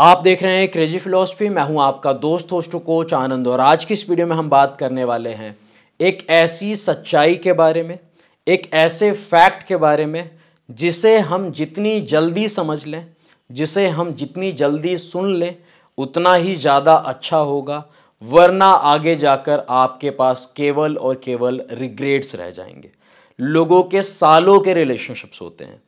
आप देख रहे हैं क्रेजी फिलोसफी मैं हूं आपका दोस्त होस्ट कोच आनंद और आज की इस वीडियो में हम बात करने वाले हैं एक ऐसी सच्चाई के बारे में एक ऐसे फैक्ट के बारे में जिसे हम जितनी जल्दी समझ लें जिसे हम जितनी जल्दी सुन लें उतना ही ज़्यादा अच्छा होगा वरना आगे जाकर आपके पास केवल और केवल रिग्रेट्स रह जाएंगे लोगों के सालों के रिलेशनशिप्स होते हैं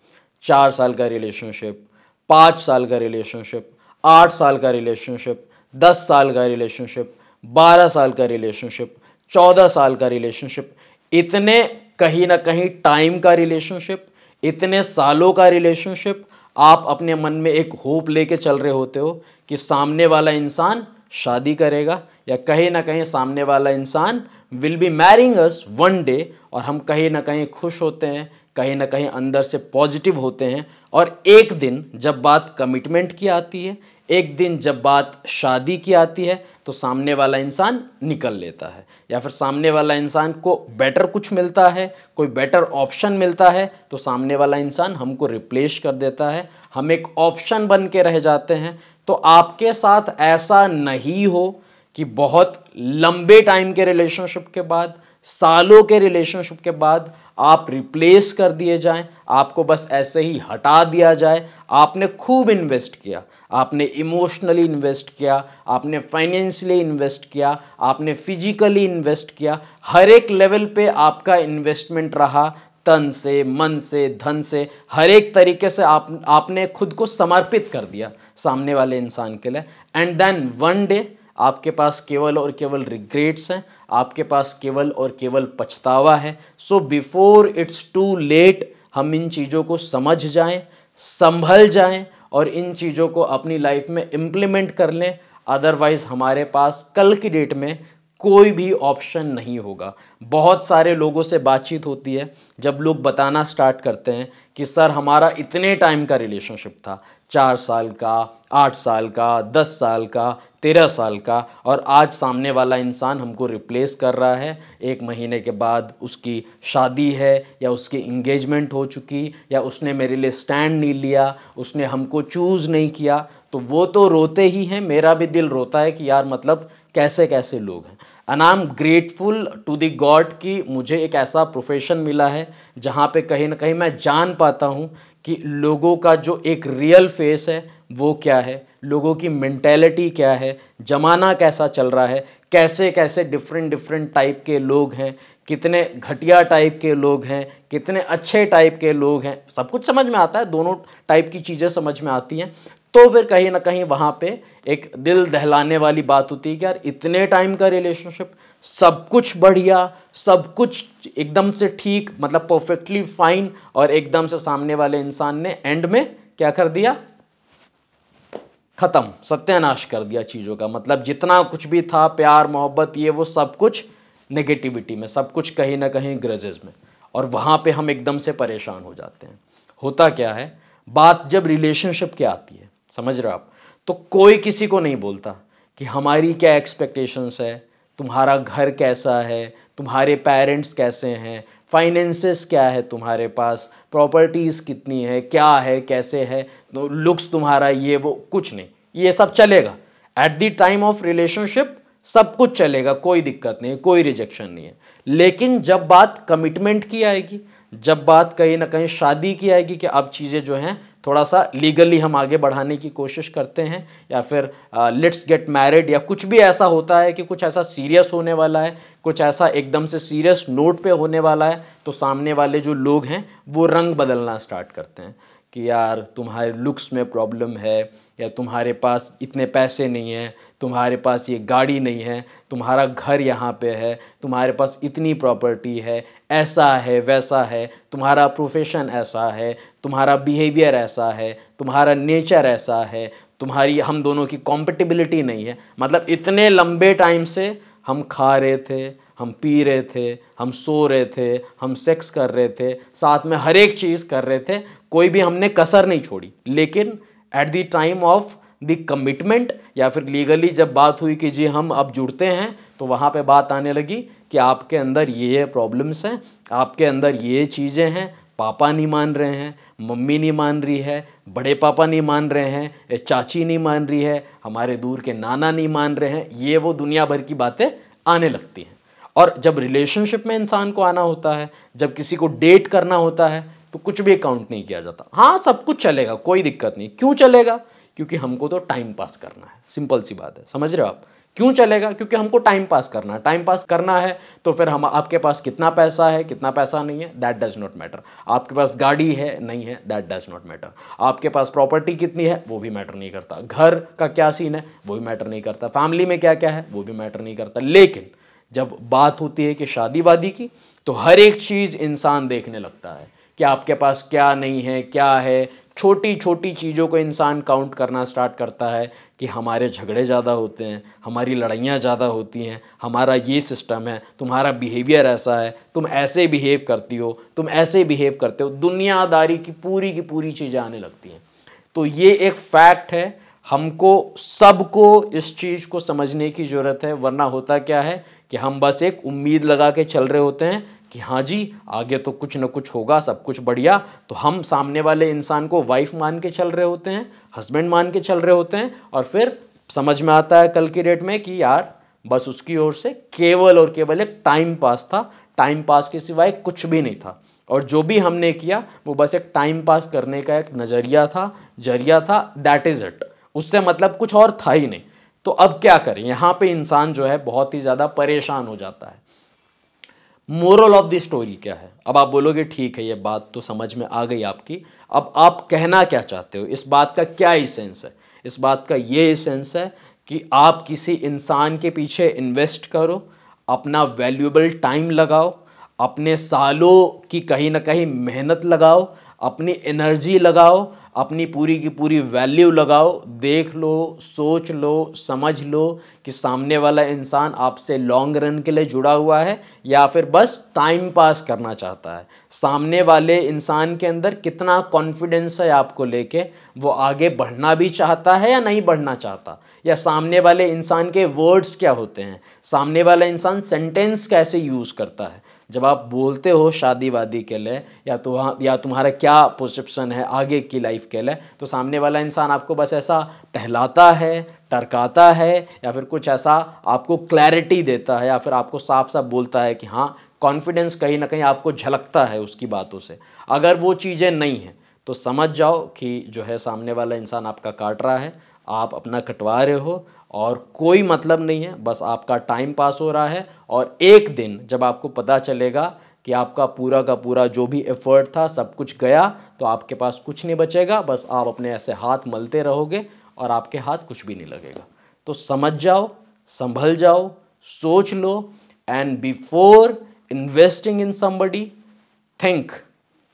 चार साल का रिलेशनशिप पाँच साल का रिलेशनशिप आठ साल का रिलेशनशिप दस साल का रिलेशनशिप बारह साल का रिलेशनशिप चौदह साल का रिलेशनशिप इतने कहीं ना कहीं टाइम का रिलेशनशिप इतने सालों का रिलेशनशिप आप अपने मन में एक होप लेके चल रहे होते हो कि सामने वाला इंसान शादी करेगा या कहीं ना कहीं सामने वाला इंसान will be marrying us one day और हम कहीं ना कहीं खुश होते हैं कहीं ना कहीं अंदर से पॉजिटिव होते हैं और एक दिन जब बात कमिटमेंट की आती है एक दिन जब बात शादी की आती है तो सामने वाला इंसान निकल लेता है या फिर सामने वाला इंसान को बेटर कुछ मिलता है कोई बेटर ऑप्शन मिलता है तो सामने वाला इंसान हमको रिप्लेस कर देता है हम एक ऑप्शन बन के रह जाते हैं तो आपके साथ ऐसा नहीं हो कि बहुत लंबे टाइम के रिलेशनशिप के बाद सालों के रिलेशनशिप के बाद आप रिप्लेस कर दिए जाएं आपको बस ऐसे ही हटा दिया जाए आपने खूब इन्वेस्ट किया आपने इमोशनली इन्वेस्ट किया आपने फाइनेंशियली इन्वेस्ट किया आपने फिजिकली इन्वेस्ट किया हर एक लेवल पे आपका इन्वेस्टमेंट रहा तन से मन से धन से हर एक तरीके से आप आपने खुद को समर्पित कर दिया सामने वाले इंसान के लिए एंड देन वन डे आपके पास केवल और केवल रिग्रेट्स हैं आपके पास केवल और केवल पछतावा है so before it's too late हम इन चीज़ों को समझ जाएं संभल जाएं और इन चीज़ों को अपनी लाइफ में इम्प्लीमेंट कर लें अदरवाइज़ हमारे पास कल की डेट में कोई भी ऑप्शन नहीं होगा बहुत सारे लोगों से बातचीत होती है जब लोग बताना स्टार्ट करते हैं कि सर हमारा इतने टाइम का रिलेशनशिप था चार साल का आठ साल का दस साल का तेरह साल का और आज सामने वाला इंसान हमको रिप्लेस कर रहा है एक महीने के बाद उसकी शादी है या उसकी इंगेजमेंट हो चुकी या उसने मेरे लिए स्टैंड नहीं लिया उसने हमको चूज़ नहीं किया तो वो तो रोते ही हैं मेरा भी दिल रोता है कि यार मतलब कैसे कैसे लोग हैं and I am grateful to the God कि मुझे एक ऐसा प्रोफेशन मिला है जहाँ पे कहीं ना कहीं मैं जान पाता हूँ कि लोगों का जो एक रियल फेस है वो क्या है लोगों की मैंटेलिटी क्या है ज़माना कैसा चल रहा है कैसे कैसे डिफरेंट डिफरेंट टाइप के लोग हैं कितने घटिया टाइप के लोग हैं कितने अच्छे टाइप के लोग हैं सब कुछ समझ में आता है दोनों टाइप की चीज़ें समझ में आती हैं तो फिर कहीं ना कहीं वहाँ पे एक दिल दहलाने वाली बात होती है कि यार इतने टाइम का रिलेशनशिप सब कुछ बढ़िया सब कुछ एकदम से ठीक मतलब परफेक्टली फाइन और एकदम से सामने वाले इंसान ने एंड में क्या कर दिया ख़त्म सत्यानाश कर दिया चीज़ों का मतलब जितना कुछ भी था प्यार मोहब्बत ये वो सब कुछ नेगेटिविटी में सब कुछ कहीं ना कहीं ग्रजेज में और वहाँ पे हम एकदम से परेशान हो जाते हैं होता क्या है बात जब रिलेशनशिप की आती है समझ रहे हो आप तो कोई किसी को नहीं बोलता कि हमारी क्या एक्सपेक्टेशंस है तुम्हारा घर कैसा है तुम्हारे पेरेंट्स कैसे हैं फाइनेंसेस क्या है तुम्हारे पास प्रॉपर्टीज़ कितनी है क्या है कैसे है तो लुक्स तुम्हारा ये वो कुछ नहीं ये सब चलेगा at the time of relationship सब कुछ चलेगा कोई दिक्कत नहीं कोई रिजेक्शन नहीं है लेकिन जब बात कमिटमेंट की आएगी जब बात कहीं ना कहीं शादी की आएगी कि अब चीज़ें जो हैं थोड़ा सा लीगली हम आगे बढ़ाने की कोशिश करते हैं या फिर लेट्स गेट मैरिड या कुछ भी ऐसा होता है कि कुछ ऐसा सीरियस होने वाला है कुछ ऐसा एकदम से सीरियस नोट पे होने वाला है तो सामने वाले जो लोग हैं वो रंग बदलना स्टार्ट करते हैं कि यार तुम्हारे लुक्स में प्रॉब्लम है या तुम्हारे पास इतने पैसे नहीं हैं तुम्हारे पास ये गाड़ी नहीं है तुम्हारा घर यहाँ पे है तुम्हारे पास इतनी प्रॉपर्टी है ऐसा है वैसा है तुम्हारा प्रोफेशन ऐसा है तुम्हारा बिहेवियर ऐसा है तुम्हारा नेचर ऐसा है तुम्हारी हम दोनों की कॉम्पिटिबिलिटी नहीं है मतलब इतने लंबे टाइम से हम खा रहे थे हम पी रहे थे हम सो रहे थे हम सेक्स कर रहे थे साथ में हर एक चीज़ कर रहे थे कोई भी हमने कसर नहीं छोड़ी लेकिन at the time of the commitment या फिर लीगली जब बात हुई कि जी हम अब जुड़ते हैं तो वहाँ पे बात आने लगी कि आपके अंदर ये प्रॉब्लम्स हैं आपके अंदर ये चीज़ें हैं पापा नहीं मान रहे हैं मम्मी नहीं मान रही है बड़े पापा नहीं मान रहे हैं चाची नहीं मान रही है हमारे दूर के नाना नहीं मान रहे हैं ये वो दुनिया भर की बातें आने लगती हैं और जब रिलेशनशिप में इंसान को आना होता है जब किसी को डेट करना होता है तो कुछ भी अकाउंट नहीं किया जाता हाँ सब कुछ चलेगा कोई दिक्कत नहीं क्यों चलेगा क्योंकि हमको तो टाइम पास करना है सिंपल सी बात है समझ रहे हो आप क्यों चलेगा क्योंकि हमको टाइम पास करना है टाइम पास करना है तो फिर हम आपके पास कितना पैसा है कितना पैसा नहीं है दैट डज नॉट मैटर आपके पास गाड़ी है नहीं है दैट डज नॉट मैटर आपके पास प्रॉपर्टी कितनी है वो भी मैटर नहीं करता घर का क्या सीन है वो भी मैटर नहीं करता फैमिली में क्या क्या है वो भी मैटर नहीं करता लेकिन जब बात होती है कि शादी वादी की तो हर एक चीज़ इंसान देखने लगता है कि आपके पास क्या नहीं है क्या है छोटी छोटी चीज़ों को इंसान काउंट करना स्टार्ट करता है कि हमारे झगड़े ज़्यादा होते हैं हमारी लड़ाइयाँ ज़्यादा होती हैं हमारा ये सिस्टम है तुम्हारा बिहेवियर ऐसा है तुम ऐसे बिहेव करती हो तुम ऐसे बिहेव करते हो दुनियादारी की पूरी की पूरी चीज़ें आने लगती हैं तो ये एक फैक्ट है हमको सबको इस चीज़ को समझने की ज़रूरत है वरना होता क्या है कि हम बस एक उम्मीद लगा के चल रहे होते हैं कि हाँ जी आगे तो कुछ ना कुछ होगा सब कुछ बढ़िया तो हम सामने वाले इंसान को वाइफ मान के चल रहे होते हैं हस्बैंड मान के चल रहे होते हैं और फिर समझ में आता है कल की डेट में कि यार बस उसकी ओर से केवल और केवल एक टाइम पास था टाइम पास के सिवाय कुछ भी नहीं था और जो भी हमने किया वो बस एक टाइम पास करने का एक नज़रिया था जरिया था दैट इज़ इट उससे मतलब कुछ और था ही नहीं तो अब क्या करें यहाँ पे इंसान जो है बहुत ही ज़्यादा परेशान हो जाता है मोरल ऑफ द स्टोरी क्या है अब आप बोलोगे ठीक है ये बात तो समझ में आ गई आपकी अब आप कहना क्या चाहते हो इस बात का क्या इसेंस है इस बात का ये इसेंस है कि आप किसी इंसान के पीछे इन्वेस्ट करो अपना वैल्यूएबल टाइम लगाओ अपने सालों की कहीं ना कहीं मेहनत लगाओ अपनी एनर्जी लगाओ अपनी पूरी की पूरी वैल्यू लगाओ देख लो सोच लो समझ लो कि सामने वाला इंसान आपसे लॉन्ग रन के लिए जुड़ा हुआ है या फिर बस टाइम पास करना चाहता है सामने वाले इंसान के अंदर कितना कॉन्फिडेंस है आपको लेके वो आगे बढ़ना भी चाहता है या नहीं बढ़ना चाहता या सामने वाले इंसान के वर्ड्स क्या होते हैं सामने वाला इंसान सेंटेंस कैसे यूज़ करता है जब आप बोलते हो शादी वादी के लिए या तो वहाँ या तुम्हारा क्या प्रोसिप्शन है आगे की लाइफ के लिए तो सामने वाला इंसान आपको बस ऐसा टहलाता है टरकाता है या फिर कुछ ऐसा आपको क्लैरिटी देता है या फिर आपको साफ साफ बोलता है कि हाँ कॉन्फिडेंस कहीं ना कहीं आपको झलकता है उसकी बातों से अगर वो चीज़ें नहीं हैं तो समझ जाओ कि जो है सामने वाला इंसान आपका काट रहा है आप अपना कटवा रहे हो और कोई मतलब नहीं है बस आपका टाइम पास हो रहा है और एक दिन जब आपको पता चलेगा कि आपका पूरा का पूरा जो भी एफर्ट था सब कुछ गया तो आपके पास कुछ नहीं बचेगा बस आप अपने ऐसे हाथ मलते रहोगे और आपके हाथ कुछ भी नहीं लगेगा तो समझ जाओ संभल जाओ सोच लो and before investing in somebody think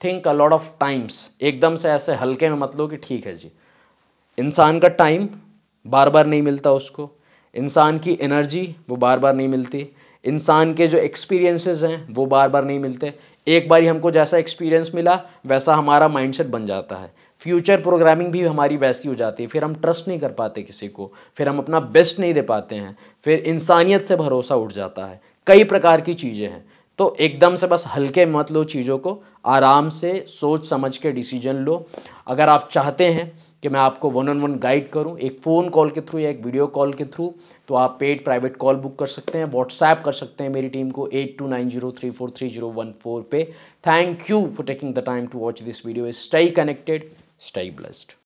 think a lot of times एकदम से ऐसे हल्के में मत लो कि ठीक है जी इंसान का टाइम बार बार नहीं मिलता उसको इंसान की एनर्जी वो बार बार नहीं मिलती इंसान के जो एक्सपीरियंसेस हैं वो बार बार नहीं मिलते एक बार हमको जैसा एक्सपीरियंस मिला वैसा हमारा माइंडसेट बन जाता है फ्यूचर प्रोग्रामिंग भी हमारी वैसी हो जाती है फिर हम ट्रस्ट नहीं कर पाते किसी को फिर हम अपना बेस्ट नहीं दे पाते हैं फिर इंसानियत से भरोसा उठ जाता है कई प्रकार की चीज़ें हैं तो एकदम से बस हल्के मत लो चीज़ों को आराम से सोच समझ के डिसीजन लो अगर आप चाहते हैं कि मैं आपको वन ऑन वन गाइड करूं एक फ़ोन कॉल के थ्रू या एक वीडियो कॉल के थ्रू तो आप पेड प्राइवेट कॉल बुक कर सकते हैं व्हाट्सएप कर सकते हैं मेरी टीम को at two nine zero three four three zero one four पे thank you for taking the time to watch this video stay connected stay blessed